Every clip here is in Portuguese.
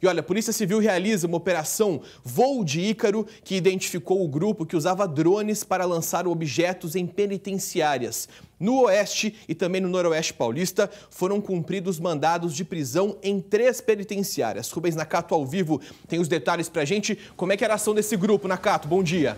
E olha, a Polícia Civil realiza uma operação Voo de Ícaro, que identificou o grupo que usava drones para lançar objetos em penitenciárias. No Oeste e também no Noroeste Paulista, foram cumpridos mandados de prisão em três penitenciárias. Rubens Nakato, ao vivo, tem os detalhes para gente. Como é que era a ação desse grupo, Nakato? Bom dia.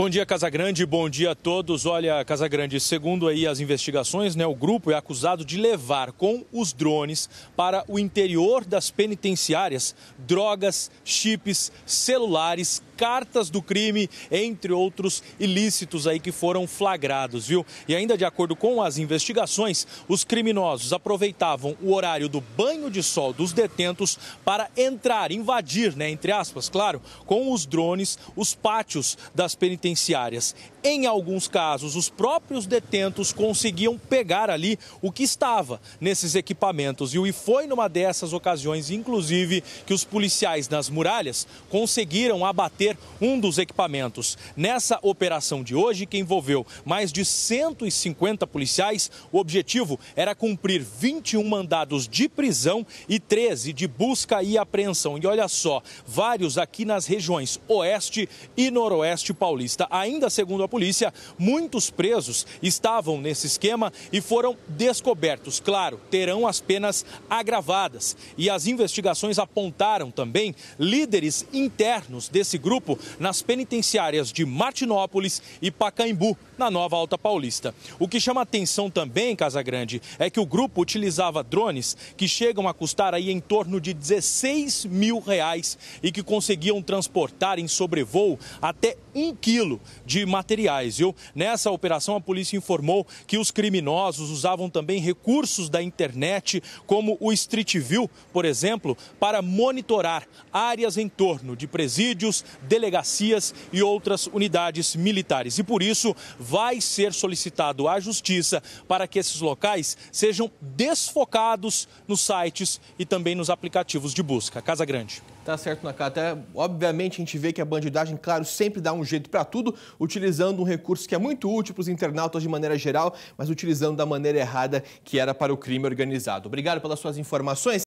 Bom dia, Casagrande. Bom dia a todos. Olha, Casagrande, segundo aí as investigações, né, o grupo é acusado de levar com os drones para o interior das penitenciárias drogas, chips, celulares, cartas do crime, entre outros ilícitos aí que foram flagrados, viu? E ainda de acordo com as investigações, os criminosos aproveitavam o horário do banho de sol dos detentos para entrar, invadir, né, entre aspas, claro, com os drones, os pátios das penitenciárias em alguns casos, os próprios detentos conseguiam pegar ali o que estava nesses equipamentos. E foi numa dessas ocasiões, inclusive, que os policiais nas muralhas conseguiram abater um dos equipamentos. Nessa operação de hoje, que envolveu mais de 150 policiais, o objetivo era cumprir 21 mandados de prisão e 13 de busca e apreensão. E olha só, vários aqui nas regiões oeste e noroeste paulista. Ainda segundo a polícia, muitos presos estavam nesse esquema e foram descobertos. Claro, terão as penas agravadas. E as investigações apontaram também líderes internos desse grupo nas penitenciárias de Martinópolis e Pacaembu, na Nova Alta Paulista. O que chama atenção também, Casa Grande é que o grupo utilizava drones que chegam a custar aí em torno de 16 mil reais e que conseguiam transportar em sobrevoo até um quilo de material materiais, viu? Nessa operação, a polícia informou que os criminosos usavam também recursos da internet, como o Street View, por exemplo, para monitorar áreas em torno de presídios, delegacias e outras unidades militares. E por isso, vai ser solicitado à Justiça para que esses locais sejam desfocados nos sites e também nos aplicativos de busca. Casa Grande. Tá certo, Nakata. Obviamente, a gente vê que a bandidagem, claro, sempre dá um jeito para tudo, utilizando um recurso que é muito útil para os internautas de maneira geral, mas utilizando da maneira errada que era para o crime organizado. Obrigado pelas suas informações.